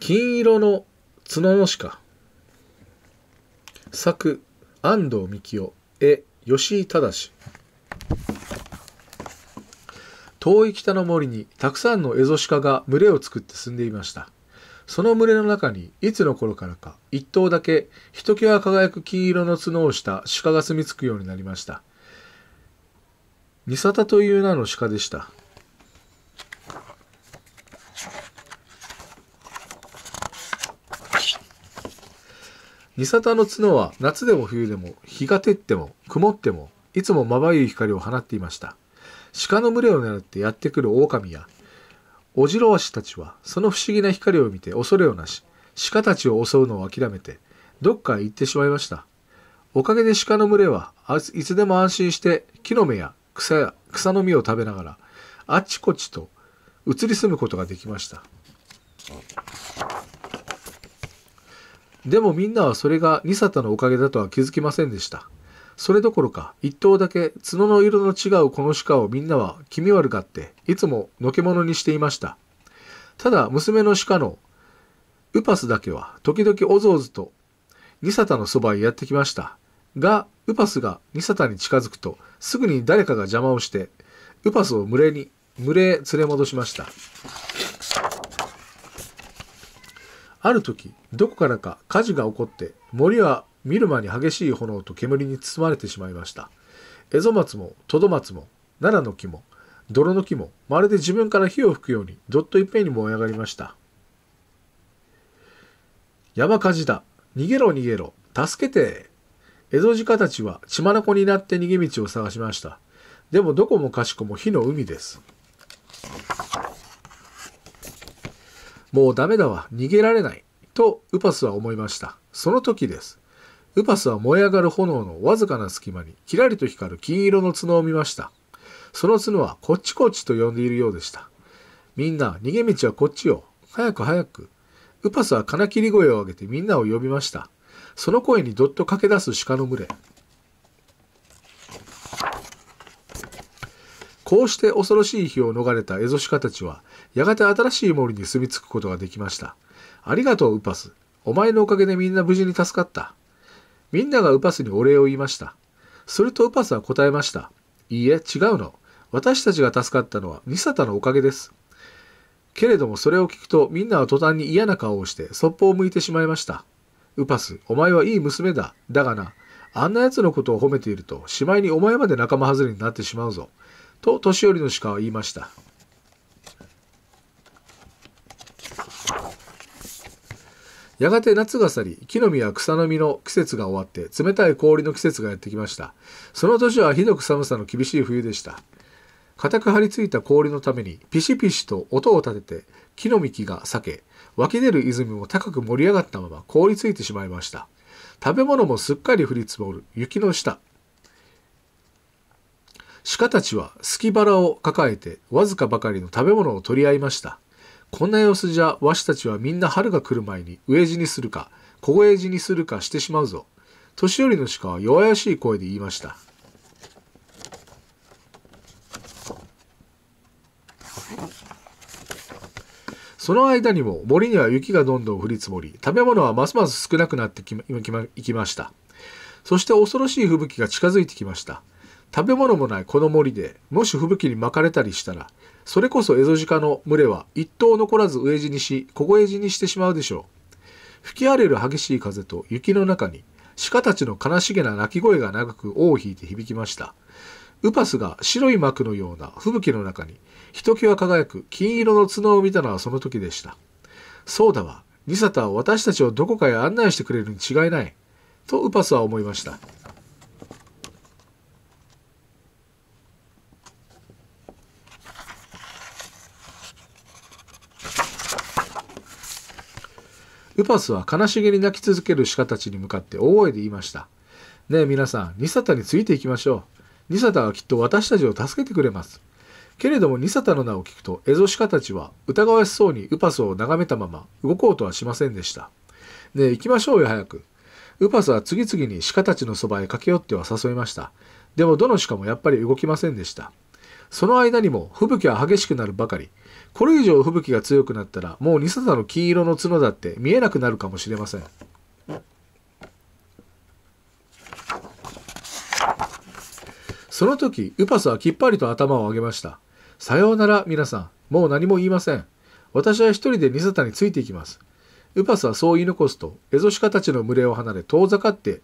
金色の角の鹿作安藤幹雄絵吉井正遠い北の森にたくさんのエゾシカが群れを作って住んでいましたその群れの中にいつの頃からか一頭だけひときわ輝く金色の角をした鹿が住み着くようになりました。三里という名の鹿でした。ニサタの角は夏でも冬でも日が照っても曇ってもいつもまばゆい光を放っていました。鹿の群れを狙ってやってくる狼や、オジロワシたちはその不思議な光を見て恐れをなし、鹿たちを襲うのを諦めて、どっかへ行ってしまいました。おかげで鹿の群れはいつでも安心して木の芽や草や草の実を食べながら、あっちこっちと移り住むことができました。でもみんなはそれがニサタのおかげだとは気づきませんでした。それどころか、一頭だけ角の色の違うこの鹿をみんなは気味悪がって、いつものけものにしていました。ただ、娘の鹿のウパスだけは、時々おぞおぞと、ニサタのそばへやってきました。が、ウパスがニサタに近づくと、すぐに誰かが邪魔をして、ウパスを群れに、群れへ連れ戻しました。ある時、どこからか火事が起こって、森は見る間に激しい炎と煙に包まれてしまいました。エゾマツも、トドマツも、奈良の木も、泥の木も、まるで自分から火を吹くように、どっといっぺんに燃え上がりました。山火事だ。逃げろ逃げろ。助けて。エゾジカたちは血眼になって逃げ道を探しました。でもどこもかしこも火の海です。もうダメだわ、逃げられない、とウパスは思いました。その時です。ウパスは燃え上がる炎のわずかな隙間に、キラリと光る金色の角を見ました。その角はこっちこっちと呼んでいるようでした。みんな、逃げ道はこっちよ。早く早く。ウパスは金切り声を上げてみんなを呼びました。その声にどっと駆け出す鹿の群れ。こうして恐ろしい日を逃れたエゾシカたちは、やがて新しい森に住み着くことができました。ありがとう、ウパス。お前のおかげでみんな無事に助かった。みんながウパスにお礼を言いました。するとウパスは答えました。いいえ、違うの。私たちが助かったのはニサタのおかげです。けれどもそれを聞くとみんなは途端に嫌な顔をしてそっぽを向いてしまいました。ウパス、お前はいい娘だ。だがな、あんな奴のことを褒めていると、しまいにお前まで仲間外れになってしまうぞ。と年寄りの鹿は言いました。やがて夏が去り、木の実や草の実の季節が終わって、冷たい氷の季節がやってきました。その年はひどく寒さの厳しい冬でした。固く張り付いた氷のために、ピシピシと音を立てて、木の幹が裂け、湧き出る泉も高く盛り上がったまま凍りついてしまいました。食べ物もすっかり降り積もる雪の下。鹿たちは隙腹を抱えて、わずかばかりの食べ物を取り合いました。こんな様子じゃ、わしたちはみんな春が来る前に、飢え死にするか、凍え死にするかしてしまうぞ。年寄りの鹿は弱々しい声で言いました。その間にも森には雪がどんどん降り積もり、食べ物はますます少なくなってきまいきまいきました。そして恐ろしい吹雪が近づいてきました。食べ物もないこの森でもし吹雪に巻かれたりしたらそれこそエゾジカの群れは一頭残らず飢え死にし凍え死にしてしまうでしょう吹き荒れる激しい風と雪の中に鹿たちの悲しげな鳴き声が長く尾を引いて響きましたウパスが白い幕のような吹雪の中にひときわ輝く金色の角を見たのはその時でしたそうだわニサタは私たちをどこかへ案内してくれるに違いないとウパスは思いましたウパスは悲しげに泣き続ける鹿たちに向かって大声で言いました。ねえ皆さん、ニサタについていきましょう。ニサタはきっと私たちを助けてくれます。けれどもニサタの名を聞くとエゾシカたちは疑わしそうにウパスを眺めたまま動こうとはしませんでした。ねえ行きましょうよ早く。ウパスは次々に鹿たちのそばへ駆け寄っては誘いました。でもどの鹿もやっぱり動きませんでした。その間にも吹雪は激しくなるばかり、これ以上吹雪が強くなったら、もうニサダの金色の角だって見えなくなるかもしれません。その時、ウパスはきっぱりと頭を上げました。さようなら、皆さん。もう何も言いません。私は一人でニサタについていきます。ウパスはそう言い残すと、エゾシカたちの群れを離れ遠ざかって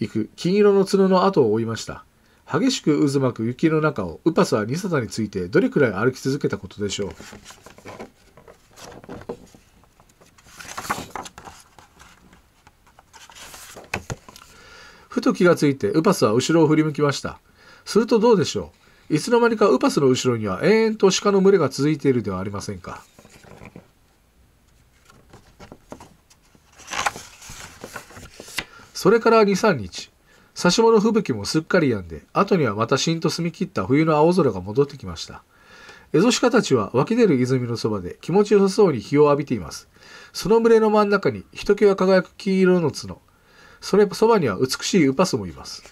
いく金色の角の後を追いました。激しく渦巻く雪の中をウパスはニサタについてどれくらい歩き続けたことでしょうふと気がついてウパスは後ろを振り向きましたするとどうでしょういつの間にかウパスの後ろには延々と鹿の群れが続いているではありませんかそれから23日差し物吹雪もすっかり止んで、後にはまたしんと澄み切った冬の青空が戻ってきました。エゾシカたちは湧き出る泉のそばで気持ちよさそうに日を浴びています。その群れの真ん中にひときわ輝く黄色の角。それそばには美しいウパスもいます。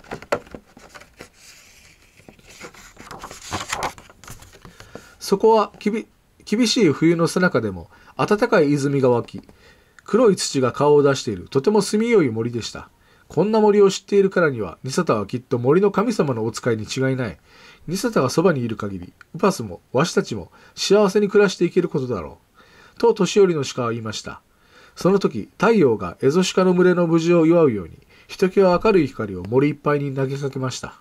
そこはきび厳しい冬の背中でも暖かい泉が湧き、黒い土が顔を出しているとても住みよい森でした。こんな森を知っているからには、ニサタはきっと森の神様のお使いに違いない。ニサタがそばにいる限り、ウパスも、わしたちも、幸せに暮らしていけることだろう。と年寄りの鹿は言いました。その時、太陽がエゾシカの群れの無事を祝うように、ひときわ明るい光を森いっぱいに投げかけました。